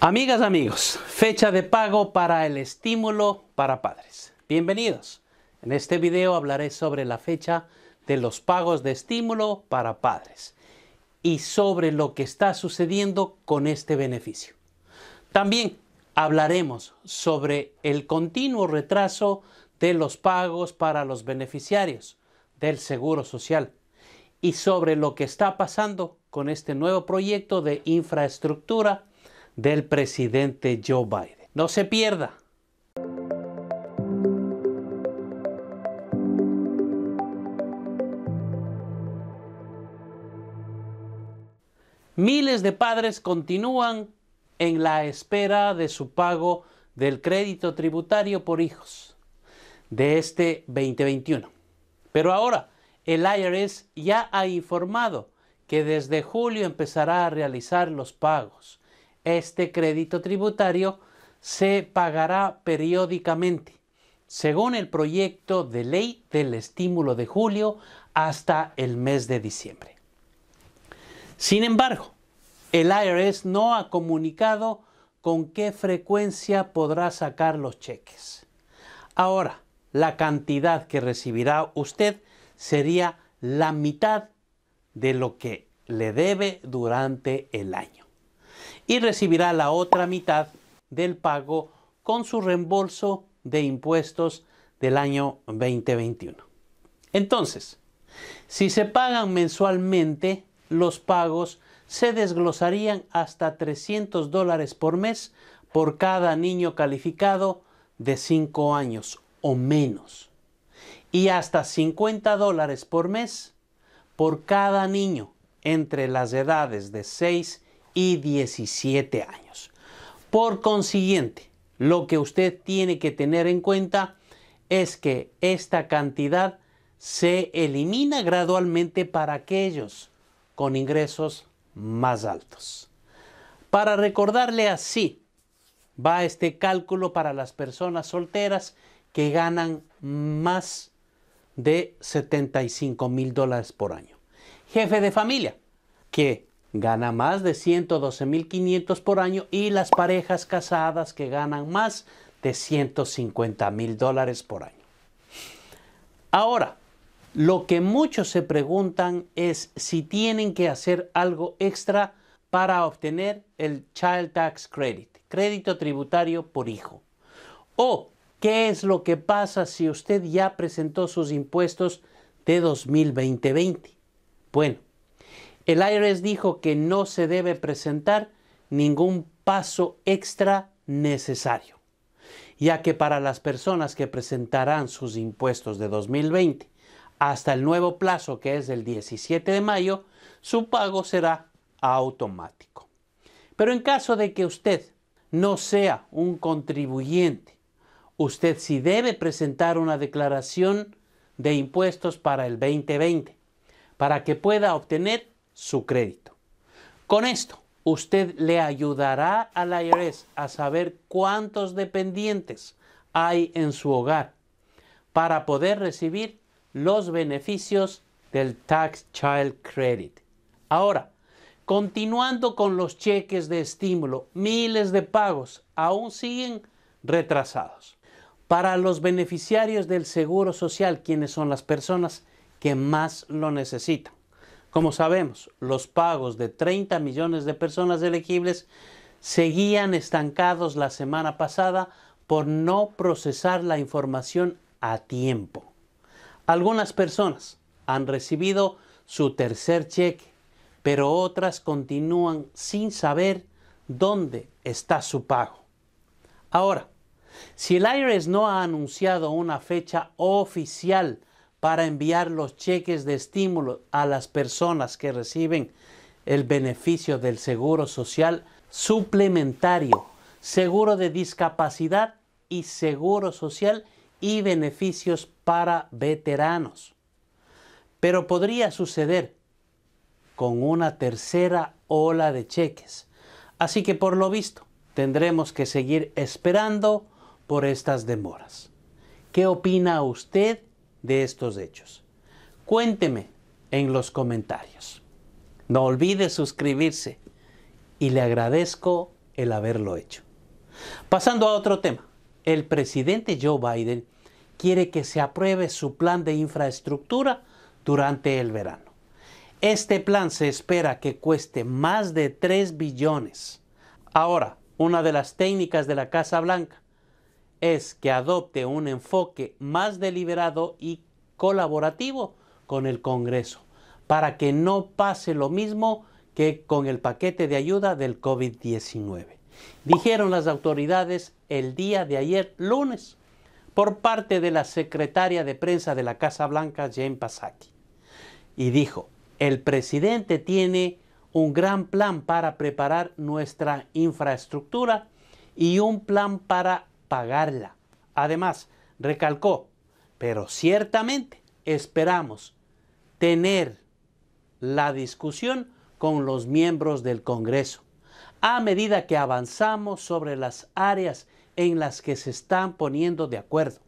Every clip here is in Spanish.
Amigas, amigos, fecha de pago para el estímulo para padres. Bienvenidos. En este video hablaré sobre la fecha de los pagos de estímulo para padres y sobre lo que está sucediendo con este beneficio. También hablaremos sobre el continuo retraso de los pagos para los beneficiarios del Seguro Social y sobre lo que está pasando con este nuevo proyecto de infraestructura del presidente Joe Biden. No se pierda. Miles de padres continúan en la espera de su pago del crédito tributario por hijos de este 2021. Pero ahora el IRS ya ha informado que desde julio empezará a realizar los pagos este crédito tributario se pagará periódicamente, según el proyecto de ley del estímulo de julio hasta el mes de diciembre. Sin embargo, el IRS no ha comunicado con qué frecuencia podrá sacar los cheques. Ahora, la cantidad que recibirá usted sería la mitad de lo que le debe durante el año y recibirá la otra mitad del pago con su reembolso de impuestos del año 2021. Entonces, si se pagan mensualmente, los pagos se desglosarían hasta 300 dólares por mes por cada niño calificado de 5 años o menos y hasta 50 dólares por mes por cada niño entre las edades de 6 y y 17 años. Por consiguiente, lo que usted tiene que tener en cuenta es que esta cantidad se elimina gradualmente para aquellos con ingresos más altos. Para recordarle así, va este cálculo para las personas solteras que ganan más de 75 mil dólares por año. Jefe de familia, que gana más de 112.500 por año y las parejas casadas que ganan más de 150.000 dólares por año. Ahora, lo que muchos se preguntan es si tienen que hacer algo extra para obtener el Child Tax Credit, crédito tributario por hijo. O, ¿qué es lo que pasa si usted ya presentó sus impuestos de 2020 Bueno, el IRS dijo que no se debe presentar ningún paso extra necesario, ya que para las personas que presentarán sus impuestos de 2020 hasta el nuevo plazo que es el 17 de mayo, su pago será automático. Pero en caso de que usted no sea un contribuyente, usted sí debe presentar una declaración de impuestos para el 2020 para que pueda obtener su crédito. Con esto, usted le ayudará al IRS a saber cuántos dependientes hay en su hogar para poder recibir los beneficios del Tax Child Credit. Ahora, continuando con los cheques de estímulo, miles de pagos aún siguen retrasados. Para los beneficiarios del Seguro Social, quienes son las personas que más lo necesitan. Como sabemos, los pagos de 30 millones de personas elegibles seguían estancados la semana pasada por no procesar la información a tiempo. Algunas personas han recibido su tercer cheque, pero otras continúan sin saber dónde está su pago. Ahora, si el IRS no ha anunciado una fecha oficial para enviar los cheques de estímulo a las personas que reciben el beneficio del seguro social suplementario, seguro de discapacidad y seguro social y beneficios para veteranos. Pero podría suceder con una tercera ola de cheques. Así que por lo visto tendremos que seguir esperando por estas demoras. ¿Qué opina usted de estos hechos? Cuénteme en los comentarios. No olvide suscribirse y le agradezco el haberlo hecho. Pasando a otro tema, el presidente Joe Biden quiere que se apruebe su plan de infraestructura durante el verano. Este plan se espera que cueste más de 3 billones. Ahora, una de las técnicas de la Casa Blanca es que adopte un enfoque más deliberado y colaborativo con el Congreso, para que no pase lo mismo que con el paquete de ayuda del COVID-19. Dijeron las autoridades el día de ayer lunes por parte de la secretaria de prensa de la Casa Blanca, Jane Psaki. Y dijo, el presidente tiene un gran plan para preparar nuestra infraestructura y un plan para pagarla. Además, recalcó, pero ciertamente esperamos tener la discusión con los miembros del Congreso a medida que avanzamos sobre las áreas en las que se están poniendo de acuerdo,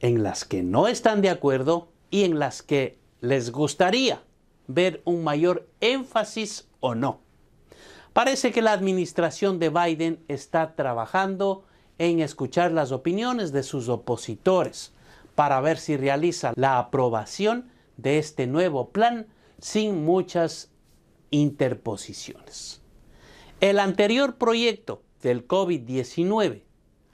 en las que no están de acuerdo y en las que les gustaría ver un mayor énfasis o no. Parece que la administración de Biden está trabajando en escuchar las opiniones de sus opositores para ver si realiza la aprobación de este nuevo plan sin muchas interposiciones. El anterior proyecto del COVID-19,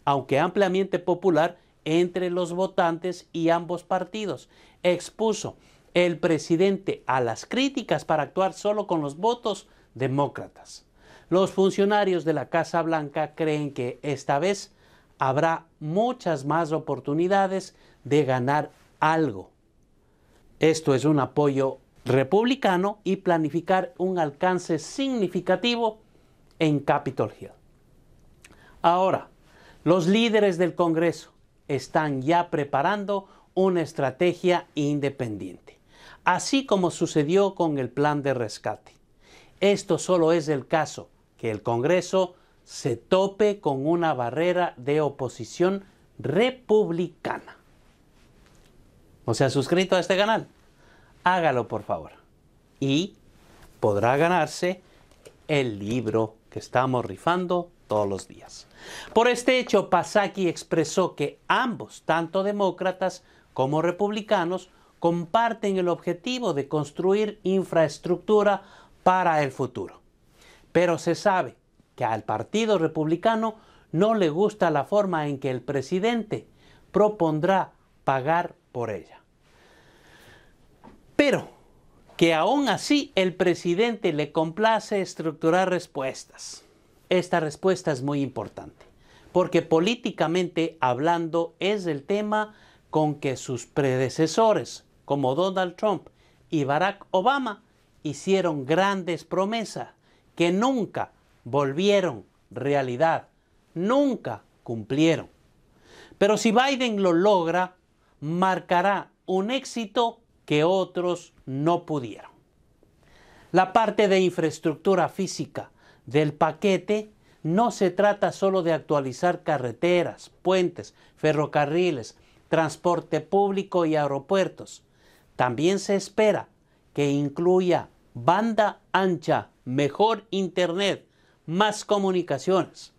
aunque ampliamente popular entre los votantes y ambos partidos, expuso el presidente a las críticas para actuar solo con los votos demócratas. Los funcionarios de la Casa Blanca creen que esta vez habrá muchas más oportunidades de ganar algo. Esto es un apoyo republicano y planificar un alcance significativo en Capitol Hill. Ahora, los líderes del Congreso están ya preparando una estrategia independiente, así como sucedió con el plan de rescate. Esto solo es el caso que el Congreso se tope con una barrera de oposición republicana. ¿No se ha suscrito a este canal? Hágalo por favor. Y podrá ganarse el libro que estamos rifando todos los días. Por este hecho, Pasaki expresó que ambos, tanto demócratas como republicanos, comparten el objetivo de construir infraestructura para el futuro. Pero se sabe que al Partido Republicano no le gusta la forma en que el presidente propondrá pagar por ella. Pero que aún así el presidente le complace estructurar respuestas. Esta respuesta es muy importante, porque políticamente hablando es el tema con que sus predecesores, como Donald Trump y Barack Obama, hicieron grandes promesas que nunca volvieron realidad, nunca cumplieron. Pero si Biden lo logra, marcará un éxito que otros no pudieron. La parte de infraestructura física del paquete no se trata solo de actualizar carreteras, puentes, ferrocarriles, transporte público y aeropuertos. También se espera que incluya banda ancha, mejor internet, más comunicaciones,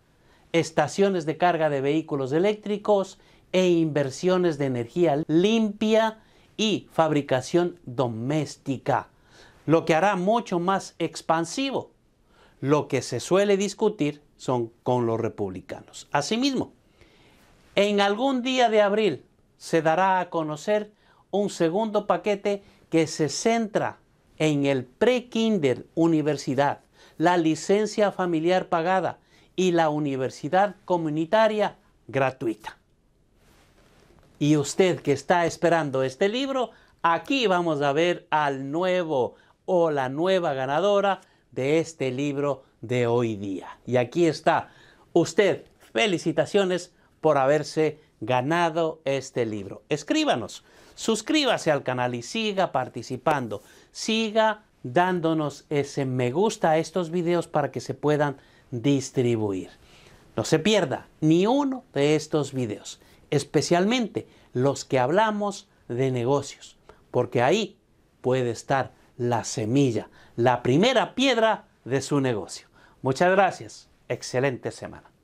estaciones de carga de vehículos eléctricos e inversiones de energía limpia y fabricación doméstica, lo que hará mucho más expansivo lo que se suele discutir son con los republicanos. Asimismo, en algún día de abril se dará a conocer un segundo paquete que se centra en el pre-kinder, universidad, la licencia familiar pagada y la universidad comunitaria gratuita. Y usted que está esperando este libro, aquí vamos a ver al nuevo o la nueva ganadora de este libro de hoy día. Y aquí está usted. Felicitaciones por haberse ganado este libro. Escríbanos, suscríbase al canal y siga participando. Siga dándonos ese me gusta a estos videos para que se puedan distribuir. No se pierda ni uno de estos videos, especialmente los que hablamos de negocios, porque ahí puede estar la semilla, la primera piedra de su negocio. Muchas gracias. Excelente semana.